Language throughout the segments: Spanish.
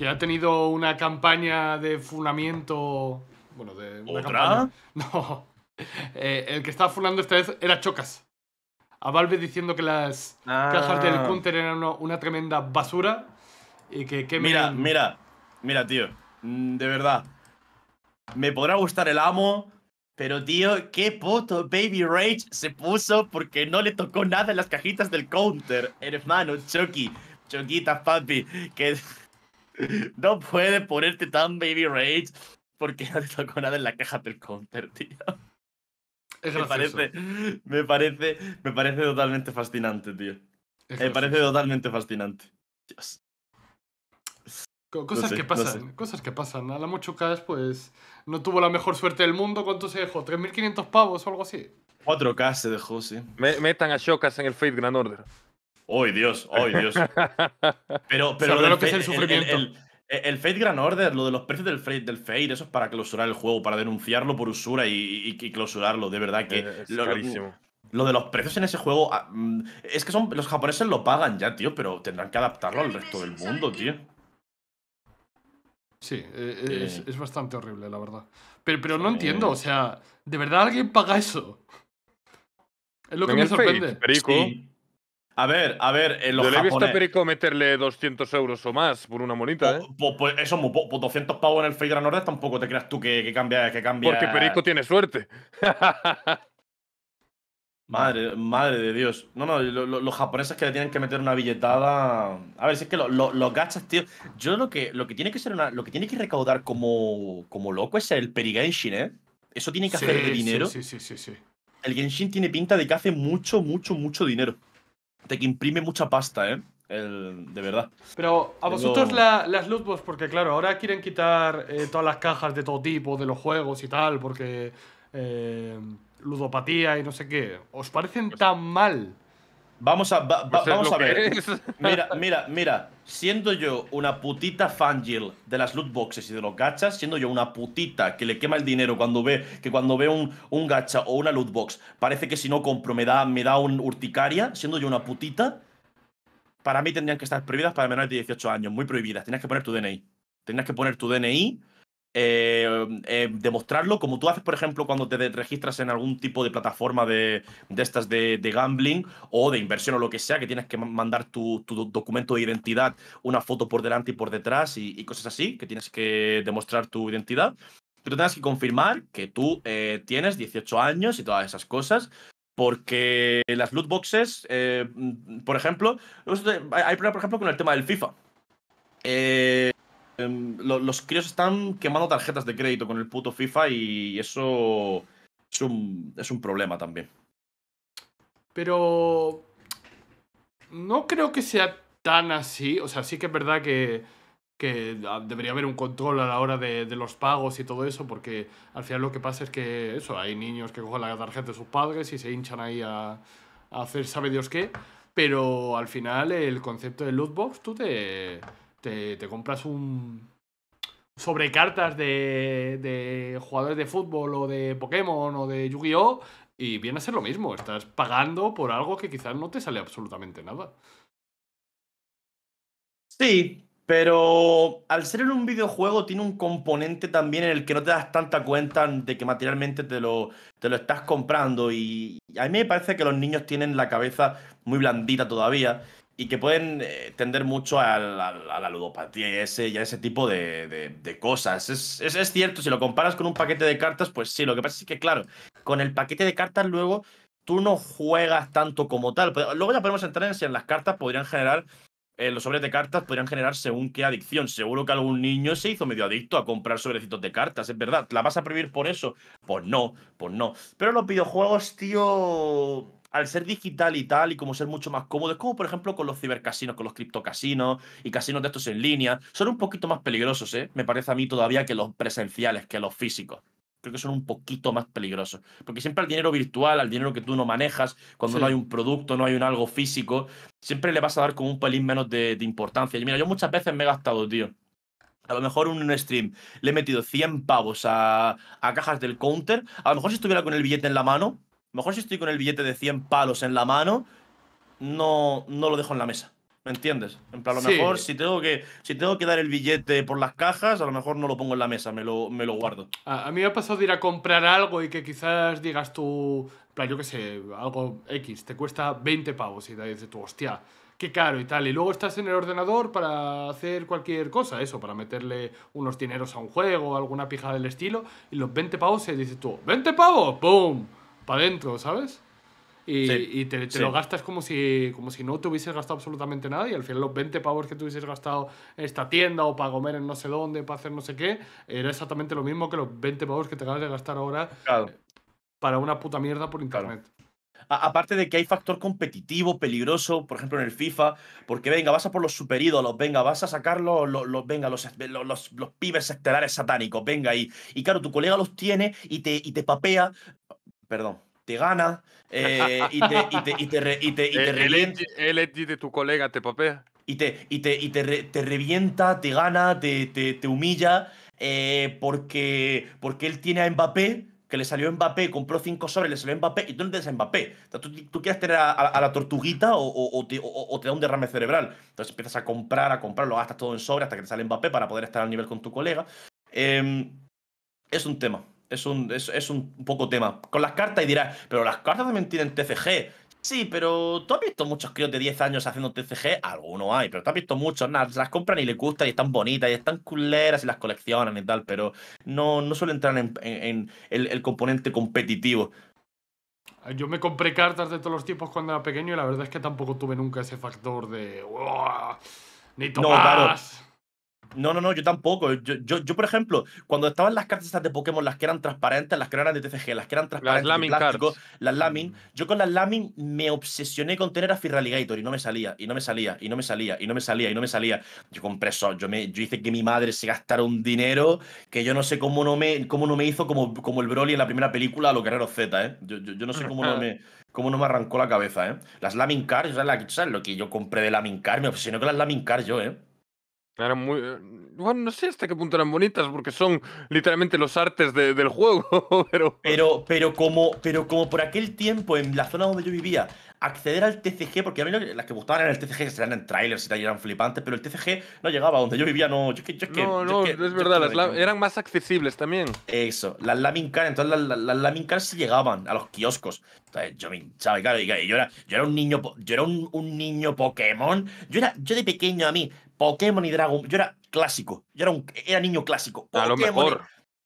que ha tenido una campaña de funamiento. Bueno, de una ¿Otra? No. el que estaba funando esta vez era Chocas. A Valve diciendo que las cajas del counter eran una, tremenda basura. Y que, Mira, mira, mira, tío. De verdad. Me podrá gustar el amo, pero tío, qué puto Baby Rage se puso porque no le tocó nada en las cajitas del counter. Hermano, Chucky. Chucky, papi. Que No puedes ponerte tan baby rage porque no te tocó nada en la caja del counter, tío. me parece, me parece, me parece totalmente fascinante, tío. me parece totalmente fascinante. Cosas que pasan, cosas que pasan. A la Mucho Cash, pues, no tuvo la mejor suerte del mundo. ¿Cuánto se dejó? ¿3.500 pavos o algo así? 4K se dejó, sí. metan a Shokas en el Fate Grand Order. ¡Ay, Dios! ¡Ay, Dios! Pero, pero lo, que es el sufrimiento. El, el, Fate Grand Order, lo de los precios del Fate, del eso es para clausurar el juego, para denunciarlo por usura y, clausurarlo, de verdad que. Eh, lo, de los precios en ese juego ah, mm, es que son los japoneses lo pagan ya, tío, pero tendrán que adaptarlo al resto del mundo, tío. Sí, eh, eh, es, bastante horrible, la verdad. Pero, no entiendo, o sea, ¿de verdad alguien paga eso? Es lo que me sorprende. A ver, a ver, el los le visto a Perico meterle 200 euros o más por una monita, ¿eh? Pues, eso, 200 pues pavos en el Fade Norte tampoco te creas tú que, que cambia, que cambia. Porque Perico tiene suerte. Madre, madre de Dios. No, no, los japoneses que le tienen que meter una billetada. A ver, si es que los gachas, tío. Yo lo que, lo que tiene que ser una. Lo que tiene que recaudar como, como loco es el Perigenshin, ¿eh? Eso tiene que hacer de dinero. sí, sí, sí, sí. El Genshin tiene pinta de que hace mucho, mucho, mucho dinero. Te que imprime mucha pasta, ¿eh? de verdad. Pero a vosotros las lootbox, porque claro, ahora quieren quitar eh, todas las cajas de todo tipo, de los juegos y tal, porque eh, ludopatía y no sé qué, ¿os parecen pues tan mal Vamos a, pues vamos a ver. Mira, mira, mira. Siendo yo una putita fangirl de las loot boxes y de los gachas, siendo yo una putita que le quema el dinero cuando ve que cuando ve un, un gacha o una loot box, parece que si no compro me da, me da un urticaria, siendo yo una putita, para mí tendrían que estar prohibidas para menores de 18 años, muy prohibidas. tienes que poner tu DNI. Tenías que poner tu DNI eh, eh, demostrarlo, como tú haces, por ejemplo, cuando te registras en algún tipo de plataforma de, estas de, gambling o de inversión o lo que sea, que tienes que mandar tu, documento de identidad, una foto por delante y por detrás y, cosas así, que tienes que demostrar tu identidad. Pero tienes que confirmar que tú eh, tienes 18 años y todas esas cosas. Porque las loot boxes, eh, mm, por ejemplo, hay problema, por ejemplo, con el tema del FIFA. Eh, Em, los críos están quemando tarjetas de crédito con el puto FIFA y eso es un, problema también. Pero no creo que sea tan así. O sea, sí que es verdad que, debería haber un control a la hora de, los pagos y todo eso, porque al final lo que pasa es que eso, hay niños que cogen la tarjeta de sus padres y se hinchan ahí a, a hacer sabe Dios qué. Pero al final el concepto de lootbox tú te te, compras un sobre cartas de, de jugadores de fútbol o de Pokémon o de Yu-Gi-Oh! Y viene a ser lo mismo, estás pagando por algo que quizás no te sale absolutamente nada. Sí, pero al ser en un videojuego tiene un componente también en el que no te das tanta cuenta de que materialmente te te lo estás comprando. Y a mí me parece que los niños tienen la cabeza muy blandita todavía y que pueden eh, tender mucho a la, ludopatía y a ese, tipo de, cosas. Es, cierto, si lo comparas con un paquete de cartas, pues sí, lo que pasa es que, claro, con el paquete de cartas luego tú no juegas tanto como tal. Pues, luego ya podemos entrar en si las cartas podrían generar, eh, los sobres de cartas podrían generar según qué adicción. Seguro que algún niño se hizo medio adicto a comprar sobrecitos de cartas, es verdad. ¿La vas a prohibir por eso? Pues no, pues no. Pero los videojuegos, tío al ser digital y tal, y como ser mucho más cómodos, como por ejemplo con los cibercasinos, con los criptocasinos y casinos de estos en línea, son un poquito más peligrosos, ¿eh? Me parece a mí todavía que los presenciales, que los físicos. Creo que son un poquito más peligrosos. Porque siempre al dinero virtual, al dinero que tú no manejas, cuando no hay un producto, no hay un algo físico, siempre le vas a dar como un pelín menos de, importancia. Y mira, yo muchas veces me he gastado, tío, a lo mejor en un stream le he metido 100 pavos a, a, cajas del counter. A lo mejor si estuviera con el billete en la mano, mejor si estoy con el billete de 100 palos en la mano, no, no lo dejo en la mesa. ¿Me entiendes? En plan, a lo mejor si tengo, que, si tengo que dar el billete por las cajas, a lo mejor no lo pongo en la mesa, me lo, me lo guardo. A, mí me ha pasado de ir a comprar algo y que quizás digas tú, plan, yo qué sé, algo X, te cuesta 20 pavos y dices tú, hostia, qué caro y tal. Y luego estás en el ordenador para hacer cualquier cosa, eso, para meterle unos dineros a un juego, alguna pija del estilo, y los 20 pavos se dice tú, ¡20 pavos! ¡Pum! para adentro, ¿sabes? Y, y, te, lo gastas como si, como si no te hubieses gastado absolutamente nada y al final los 20 pavos que te hubieses gastado en esta tienda o para comer en no sé dónde, para hacer no sé qué, era exactamente lo mismo que los 20 pavos que te acabas de gastar ahora para una puta mierda por internet. Aparte de que hay factor competitivo, peligroso, por ejemplo en el FIFA, porque venga, vas a por los superídolos, venga, vas a sacar los, los, los venga, los, los, pibes estelares satánicos, venga, y, y claro, tu colega los tiene y te, y te papea perdón, te gana eh, y te, revienta. El, el de tu colega te papea. Y te, y te, y te, revienta, te gana, te, te humilla, eh, porque, porque él tiene a Mbappé, que le salió Mbappé, compró cinco sobres, le salió Mbappé, y tú no tienes a Mbappé. tú, tú, quieres tener a, la tortuguita o, te, da un derrame cerebral. Entonces empiezas a comprar, a comprar, lo gastas todo en sobre hasta que te sale Mbappé para poder estar al nivel con tu colega. Em, es un tema, es un, es, un poco tema. Con las cartas y dirás, pero las cartas también en TCG. Sí, pero tú has visto muchos críos de 10 años haciendo TCG, algunos hay, pero tú has visto muchos, nada, las compran y les gusta y están bonitas y están culeras y las coleccionan y tal, pero no, no suele entrar en, el, componente competitivo. Yo me compré cartas de todos los tiempos cuando era pequeño y la verdad es que tampoco tuve nunca ese factor de... ¡Ni tomas! No, no, no, no, yo tampoco. Yo, yo, por ejemplo, cuando estaban las cartas de Pokémon, las que eran transparentes, las que eran de TCG, las que eran transparentes, las Lamin las mm. Lamin, yo con las Lamin me obsesioné con tener a Firraligator y no me salía, y no me salía, y no me salía, y no me salía, y no me salía. Yo compré eso, yo, me, yo hice que mi madre se gastara un dinero que yo no sé cómo no me, cómo no me hizo como, como el Broly en la primera película a que Guerrero Z, ¿eh? Yo, no sé cómo no me... cómo no me arrancó la cabeza, ¿eh? Las Lamin Cards, ¿sabes, lo que yo compré de Lamin Cards? Me obsesioné con las Lamin Cards yo, ¿eh? Eran muy. Eh, bueno, no sé hasta qué punto eran bonitas, porque son literalmente los artes del juego. Pero... Pero, pero, como, pero como por aquel tiempo, en la zona donde yo vivía, acceder al TCG, porque a mí las que gustaban eran el TCG, que en trailers y eran flipantes, pero el TCG no llegaba donde yo vivía, no. no, no, es verdad, eran más accesibles también. Eso, las Laming entonces las, se llegaban a los kioscos. yo yo era, un niño, yo era un, un niño Pokémon. Yo era, yo de pequeño a mí Pokémon y Dragon Ball. Yo era clásico, yo era, un, era niño clásico. Pokémon, a lo mejor.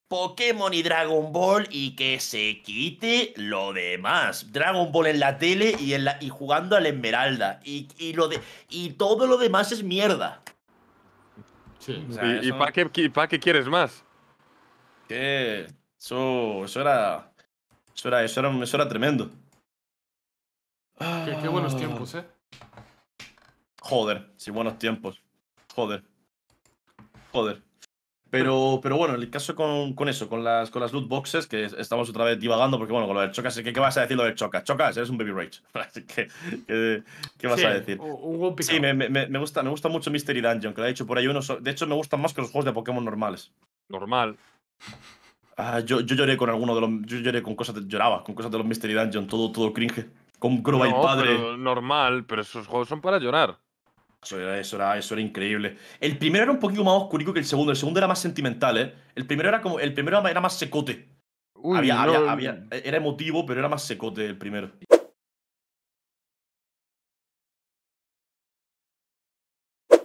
Pokémon y Dragon Ball y que se quite lo demás. Dragon Ball en la tele y, en y jugando a la Esmeralda. Y, lo de, y todo lo demás es mierda. Sí, ¿Y, para qué, quieres más? eso, era, eso, era, eso, era, tremendo. Qué, qué buenos tiempos, ¿eh? Joder, sí, buenos tiempos. Joder. Joder. Pero, pero bueno, el caso con, eso, con las, con las loot boxes, que estamos otra vez divagando, porque bueno, con lo del Chocas, ¿qué, vas a decir lo del Chocas? Chocas, eres un baby rage. ¿Qué, qué vas a decir? sí, me, gusta, me gusta mucho Mystery Dungeon, que lo ha dicho por ahí uno. De hecho, me gustan más que los juegos de Pokémon normales. Normal. Ah, yo, lloré con alguno de los. Yo lloré con cosas. lloraba con cosas de los Mystery Dungeon, todo, todo cringe. Con Gruba padre. normal, pero esos juegos son para llorar. Eso era, eso era, increíble. El primero era un poquito más oscurico que el segundo. El segundo era más sentimental, ¿eh? El primero era como. El primero era más secote. era emotivo, pero era más secote el primero.